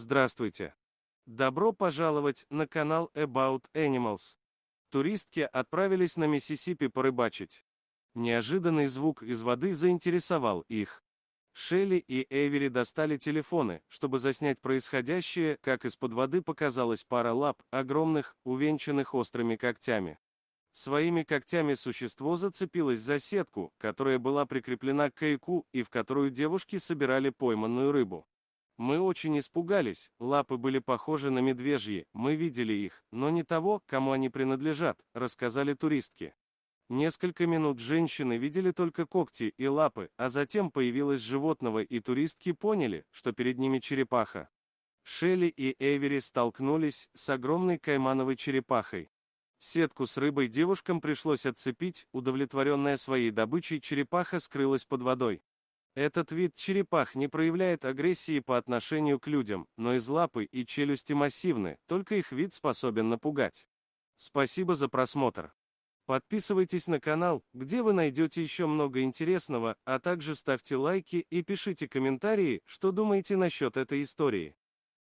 Здравствуйте! Добро пожаловать на канал About Animals. Туристки отправились на Миссисипи порыбачить. Неожиданный звук из воды заинтересовал их. Шелли и Эвери достали телефоны, чтобы заснять происходящее, как из-под воды показалась пара лап, огромных, увенчанных острыми когтями. Своими когтями существо зацепилось за сетку, которая была прикреплена к каяку и в которую девушки собирали пойманную рыбу. Мы очень испугались, лапы были похожи на медвежьи, мы видели их, но не того, кому они принадлежат, рассказали туристки. Несколько минут женщины видели только когти и лапы, а затем появилось животного, и туристки поняли, что перед ними черепаха. Шелли и Эвери столкнулись с огромной каймановой черепахой. Сетку с рыбой девушкам пришлось отцепить, удовлетворенная своей добычей черепаха скрылась под водой. Этот вид черепах не проявляет агрессии по отношению к людям, но из лапы и челюсти массивны, только их вид способен напугать. Спасибо за просмотр. Подписывайтесь на канал, где вы найдете еще много интересного, а также ставьте лайки и пишите комментарии, что думаете насчет этой истории.